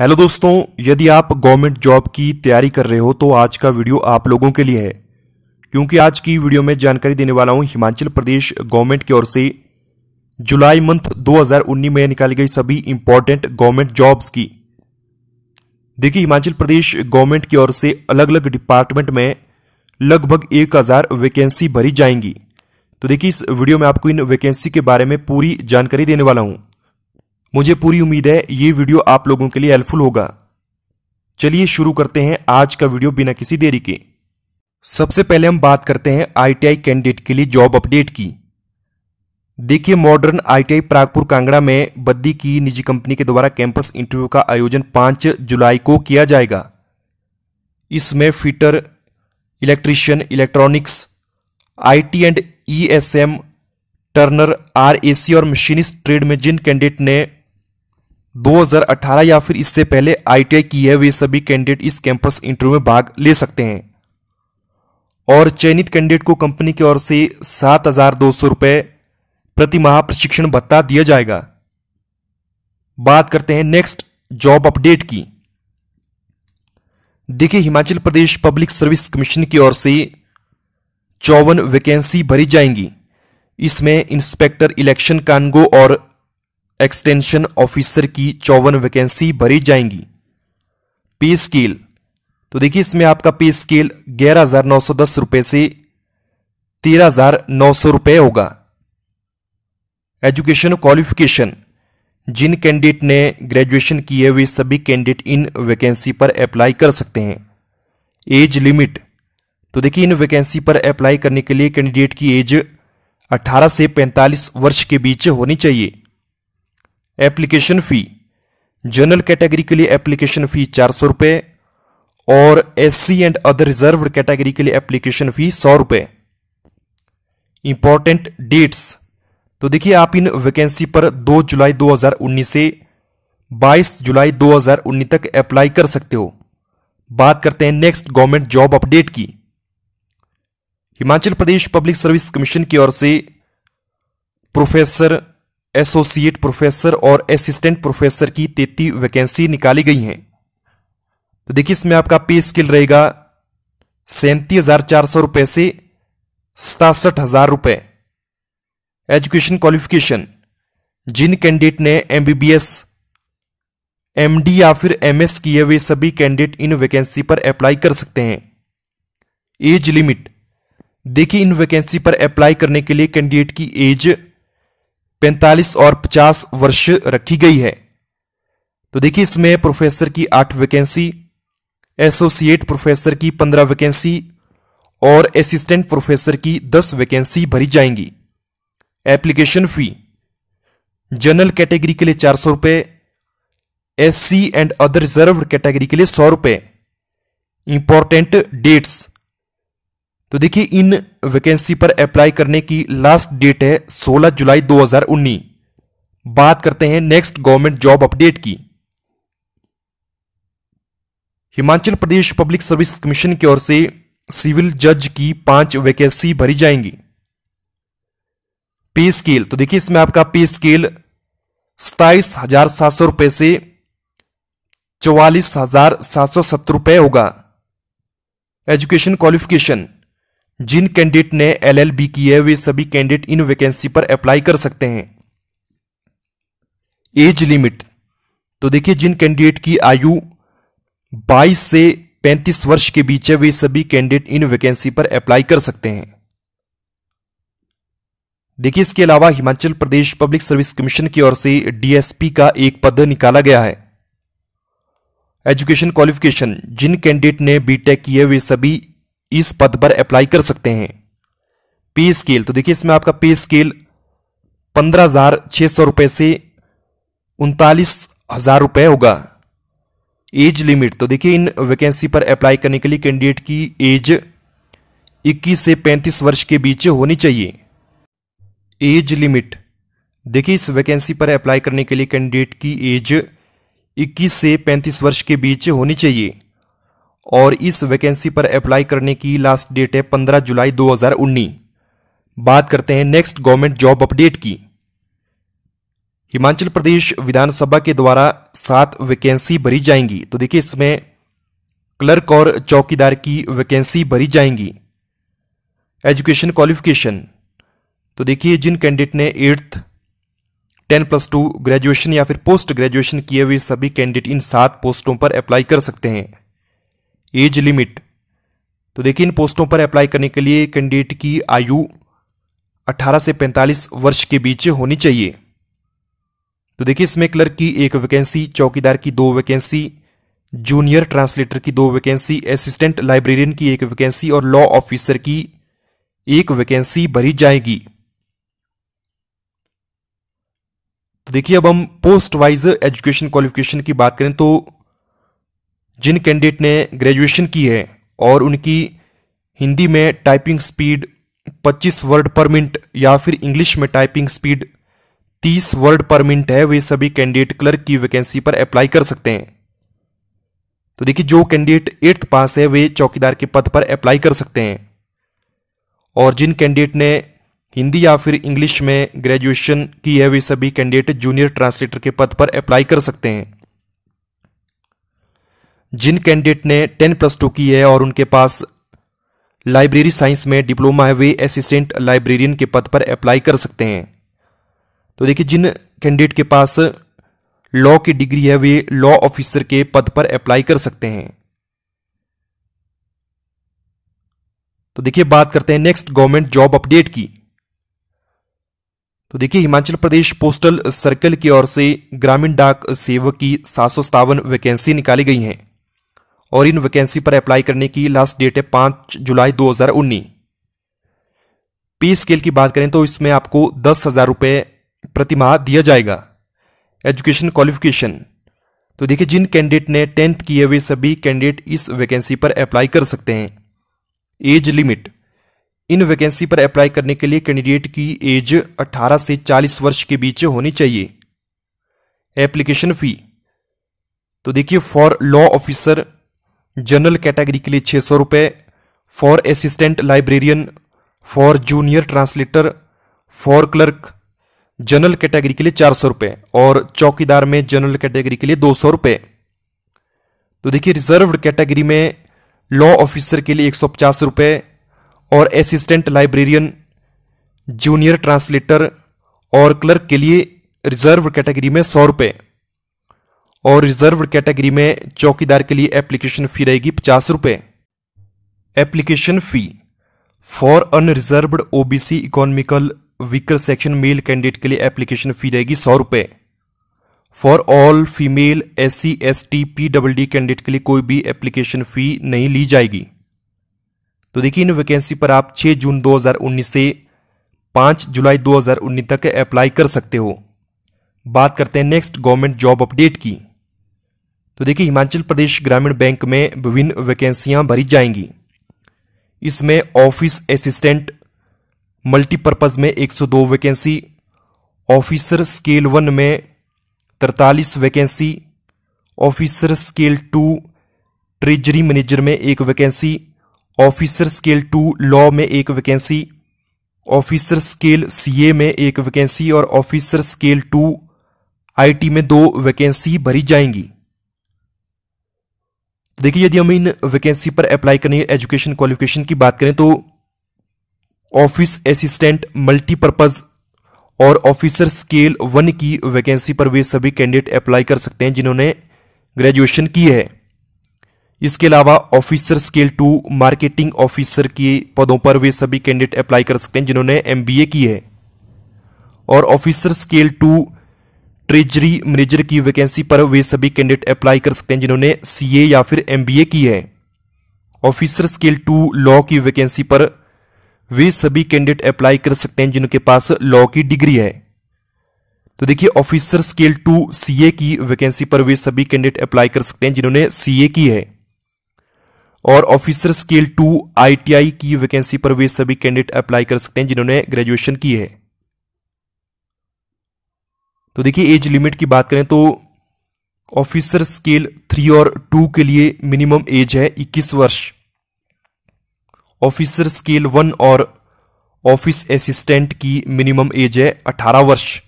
hello दोस्तों यदि आप गवर्नमेंट जॉब की तैयारी कर रहे हो तो आज का वीडियो आप लोगों के लिए है क्योंकि आज की वीडियो में जानकारी देने वाला हूं हिमाचल प्रदेश गवर्नमेंट की ओर से जुलाई मंथ 2019 में निकाली गई सभी इंपॉर्टेंट गवर्नमेंट जॉब्स की देखिए हिमाचल प्रदेश गवर्नमेंट की ओर से अलग अलग डिपार्टमेंट में लगभग एक हजार वैकेंसी भरी जाएंगी तो देखिए इस वीडियो में आपको इन वैकेंसी के बारे में पूरी जानकारी देने वाला हूं मुझे पूरी उम्मीद है ये वीडियो आप लोगों के लिए हेल्पफुल होगा चलिए शुरू करते हैं आज का वीडियो बिना किसी देरी के सबसे पहले हम बात करते हैं आईटीआई कैंडिडेट के लिए जॉब अपडेट की देखिए मॉडर्न आईटीआई प्रागपुर कांगड़ा में बद्दी की निजी कंपनी के द्वारा कैंपस इंटरव्यू का आयोजन 5 जुलाई को किया जाएगा इसमें fitter electrician electronics IT and ESM turner RAC और मशीनिस्ट ट्रेड में जिन कैंडिडेट ने 2018 या फिर इससे पहले आईटीआई की है वे सभी कैंडिडेट इस कैंपस इंटरव्यू में भाग ले सकते हैं और चयनित कैंडिडेट को कंपनी की ओर से सात हजार दो सौ रुपये प्रति माह प्रशिक्षण भत्ता दिया जाएगा बात करते हैं नेक्स्ट जॉब अपडेट की देखिए Himachal Pradesh public service commission की ओर से चौवन वैकेंसी भरी जाएंगी इसमें इंस्पेक्टर इलेक्शन कानगो और एक्सटेंशन ऑफिसर की चौवन वैकेंसी भरी जाएंगी पे स्केल तो देखिए इसमें आपका पे स्केल ग्यारह हजार नौ सौ दस रुपए से तेरह हजार नौ सौ रुपए होगा एजुकेशन क्वालिफिकेशन जिन कैंडिडेट ने ग्रेजुएशन की है वे सभी कैंडिडेट इन वैकेंसी पर अप्लाई कर सकते हैं एज लिमिट तो देखिए इन वैकेंसी पर अप्लाई करने के लिए कैंडिडेट की एज 18 से 45 वर्ष के बीच होनी चाहिए एप्लीकेशन फ़ी जनरल कैटेगरी के लिए एप्लीकेशन फ़ी चार सौ रुपये और SC and other reserve category के लिए एप्लीकेशन फ़ी सौ रुपये इंपॉर्टेंट डेट्स तो देखिए आप इन वैकेंसी पर 2 जुलाई 2019 से 22 जुलाई 2019 तक अप्लाई कर सकते हो बात करते हैं नेक्स्ट गवर्नमेंट जॉब अपडेट की Himachal Pradesh public service commission की ओर से प्रोफेसर एसोसिएट प्रोफेसर और असिस्टेंट प्रोफेसर की तेती वैकेंसी निकाली गई हैं तो देखिए इसमें आपका पे स्किल रहेगा सैंतीस हजार चार सौ रुपए से सतासठ हजार रुपए एजुकेशन क्वालिफिकेशन जिन कैंडिडेट ने एमबीबीएस एमडी या फिर एम एस किए हुए सभी कैंडिडेट इन वैकेंसी पर अप्लाई कर सकते हैं एज लिमिट देखिए इन वैकेंसी पर अप्लाई करने के लिए कैंडिडेट की एज 45 और 50 वर्ष रखी गई है तो देखिए इसमें प्रोफेसर की आठ वैकेंसी एसोसिएट प्रोफेसर की पंद्रह वैकेंसी और असिस्टेंट प्रोफेसर की दस वैकेंसी भरी जाएंगी एप्लीकेशन फी जनरल कैटेगरी के लिए चार सौ रुपये S C and other reserve category के लिए सौ रुपये इंपॉर्टेंट डेट्स तो देखिए इन वैकेंसी पर अप्लाई करने की लास्ट डेट है 16 जुलाई 2019 बात करते हैं नेक्स्ट गवर्नमेंट जॉब अपडेट की Himachal Pradesh public service commission की ओर से सिविल जज की पांच वैकेंसी भरी जाएंगी पे स्केल तो देखिए इसमें आपका पे स्केल सताइस हजार सात सौ रुपए से चौवालीस हजार सात सौ सत्तर रुपए होगा एजुकेशन क्वालिफिकेशन जिन कैंडिडेट ने एलएलबी की है वे सभी कैंडिडेट इन वैकेंसी पर अप्लाई कर सकते हैं एज लिमिट तो देखिए जिन कैंडिडेट की आयु 22 से 35 वर्ष के बीच है वे सभी कैंडिडेट इन वैकेंसी पर अप्लाई कर सकते हैं देखिए इसके अलावा Himachal Pradesh public service commission की ओर से डीएसपी का एक पद निकाला गया है एजुकेशन क्वालिफिकेशन जिन कैंडिडेट ने बीटेक किए वे सभी इस पद पर अप्लाई कर सकते हैं पे स्केल तो देखिए इसमें आपका पे स्केल पंद्रह हजार छह सौ रुपए से उनतालीस हजार रुपए होगा एज लिमिट तो देखिए इन वैकेंसी पर अप्लाई करने के लिए कैंडिडेट की एज 21 से 35 वर्ष के बीच होनी चाहिए एज लिमिट देखिए इस वैकेंसी पर अप्लाई करने के लिए कैंडिडेट की एज 21 से 35 वर्ष के बीच होनी चाहिए और इस वैकेंसी पर अप्लाई करने की लास्ट डेट है 15 जुलाई 2019 बात करते हैं नेक्स्ट गवर्नमेंट जॉब अपडेट की हिमाचल प्रदेश विधानसभा के द्वारा सात वैकेंसी भरी जाएंगी तो देखिए इसमें क्लर्क और चौकीदार की वैकेंसी भरी जाएंगी एजुकेशन क्वालिफिकेशन तो देखिए जिन कैंडिडेट ने eighth ten plus two graduation या फिर पोस्ट ग्रेजुएशन किए हुए सभी कैंडिडेट इन सात पोस्टों पर अप्लाई कर सकते हैं एज लिमिट तो देखिए इन पोस्टों पर अप्लाई करने के लिए कैंडिडेट की आयु 18 से 45 वर्ष के बीच होनी चाहिए तो देखिए इसमें क्लर्क की एक वैकेंसी चौकीदार की दो वैकेंसी जूनियर ट्रांसलेटर की दो वैकेंसी असिस्टेंट लाइब्रेरियन की एक वैकेंसी और लॉ ऑफिसर की एक वैकेंसी भरी जाएगी तो देखिए अब हम पोस्ट वाइज एजुकेशन क्वालिफिकेशन की बात करें तो जिन कैंडिडेट ने ग्रेजुएशन की है और उनकी हिंदी में typing speed 25 word per minute या फिर इंग्लिश में typing speed 30 word per minute है वे सभी कैंडिडेट क्लर्क की वैकेंसी पर अप्लाई कर सकते हैं तो देखिए जो कैंडिडेट एट्थ पास है वे चौकीदार के पद पर अप्लाई कर सकते हैं और जिन कैंडिडेट ने हिंदी या फिर इंग्लिश में ग्रेजुएशन की है वे सभी कैंडिडेट जूनियर ट्रांसलेटर के पद पर अप्लाई कर सकते हैं जिन कैंडिडेट ने टेन प्लस टू की है और उनके पास लाइब्रेरी साइंस में डिप्लोमा है वे असिस्टेंट लाइब्रेरियन के पद पर अप्लाई कर सकते हैं तो देखिए जिन कैंडिडेट के पास लॉ की डिग्री है वे लॉ ऑफिसर के पद पर अप्लाई कर सकते हैं तो देखिए बात करते हैं नेक्स्ट गवर्नमेंट जॉब अपडेट की तो देखिए हिमाचल प्रदेश पोस्टल सर्कल की ओर से ग्रामीण डाक सेवक की सात वैकेंसी निकाली गई हैं और इन वैकेंसी पर अप्लाई करने की लास्ट डेट है पांच जुलाई 2019 पी स्केल की बात करें तो इसमें आपको दस हज़ार रुपये प्रतिमाह दिया जाएगा एजुकेशन क्वालिफिकेशन तो देखिए जिन कैंडिडेट ने टेंथ किए हुए सभी कैंडिडेट इस वैकेंसी पर अप्लाई कर सकते हैं एज लिमिट इन वैकेंसी पर अप्लाई करने के लिए कैंडिडेट की एज 18 से 40 वर्ष के बीच होनी चाहिए एप्लीकेशन फी तो देखिए for law officer general category के लिए छः सौ रुपये for assistant librarian for junior translator for clerk general category के लिए चार सौ रुपये और चौकीदार में जनरल कैटेगरी के लिए दो सौ रुपये तो देखिए रिजर्व्ड कैटेगरी में लॉ ऑफिसर के लिए एक सौ पचास रुपये और असिस्टेंट लाइब्रेरियन जूनियर ट्रांसलेटर और क्लर्क के लिए रिजर्व कैटेगरी में सौ रुपये और रिजर्व कैटेगरी में चौकीदार के लिए एप्लीकेशन फी रहेगी पचास रुपये application fee for unreserved OBC economical weaker section male candidate के लिए एप्लीकेशन फी रहेगी सौ रुपये for all female S C S T P W D candidate के लिए कोई भी एप्लीकेशन फी नहीं ली जाएगी तो देखिए इन वैकेंसी पर आप 6 जून 2019 से 5 जुलाई 2019 तक अप्लाई कर सकते हो बात करते हैं नेक्स्ट गवर्नमेंट जॉब अपडेट की तो देखिए हिमाचल प्रदेश ग्रामीण बैंक में विभिन्न वैकेंसियां भरी जाएंगी इसमें ऑफिस असिस्टेंट मल्टीपर्पज़ में 102 वैकेंसी ऑफिसर स्केल वन में तरतालीस vacancy officer scale two treasury manager में एक vacancy officer scale two law में एक वैकेंसी ऑफिसर स्केल सीए में एक वैकेंसी और ऑफिसर स्केल टू आईटी में दो वैकेंसी भरी जाएंगी देखिए यदि हम इन वैकेंसी पर अप्लाई करने एजुकेशन क्वालिफिकेशन की बात करें तो ऑफिस असिस्टेंट मल्टीपर्पज और ऑफिसर स्केल वन की वैकेंसी पर वे सभी कैंडिडेट अप्लाई कर सकते हैं जिन्होंने ग्रेजुएशन की है इसके अलावा officer scale two marketing officer के पदों पर वे सभी कैंडिडेट अप्लाई कर सकते हैं जिन्होंने एमबीए की है और officer scale two treasury manager की वैकेंसी पर वे सभी कैंडिडेट अप्लाई कर सकते हैं जिन्होंने सीए या फिर एमबीए की है ऑफिसर स्केल टू लॉ की वैकेंसी पर वे सभी कैंडिडेट अप्लाई कर सकते हैं जिनके पास लॉ की डिग्री है तो देखिए ऑफिसर स्केल टू सीए की वैकेंसी पर वे सभी कैंडिडेट अप्लाई कर सकते हैं जिन्होंने सीए की है और ऑफिसर स्केल टू आईटीआई की वैकेंसी पर वे सभी कैंडिडेट अप्लाई कर सकते हैं जिन्होंने ग्रेजुएशन की है तो देखिए एज लिमिट की बात करें तो ऑफिसर स्केल थ्री और टू के लिए मिनिमम एज है 21 वर्ष ऑफिसर स्केल वन और ऑफिस असिस्टेंट की मिनिमम एज है 18 वर्ष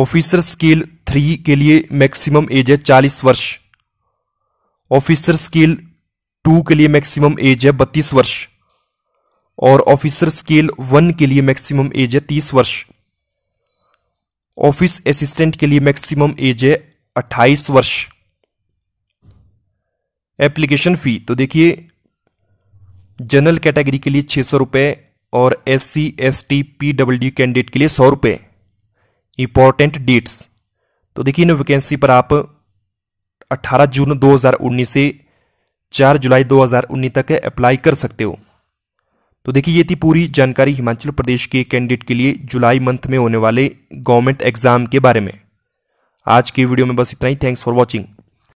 ऑफिसर स्केल थ्री के लिए मैक्सिमम एज है 40 वर्ष ऑफिसर स्केल टू के लिए मैक्सिमम एज है बत्तीस वर्ष और ऑफिसर स्केल वन के लिए मैक्सिमम एज है तीस वर्ष ऑफिस असिस्टेंट के लिए मैक्सिमम एज है अट्ठाईस वर्ष एप्लीकेशन फ़ी तो देखिए जनरल कैटेगरी के लिए छः सौ रुपये और S C S T P W candidate के लिए सौ रुपये इंपॉर्टेंट डेट्स तो देखिए इन वैकेंसी पर आप 18 जून 2019 से 4 जुलाई 2019 तक अप्लाई कर सकते हो तो देखिए ये थी पूरी जानकारी हिमाचल प्रदेश के कैंडिडेट के लिए जुलाई मंथ में होने वाले गवर्नमेंट एग्जाम के बारे में आज की वीडियो में बस इतना ही थैंक्स फॉर वॉचिंग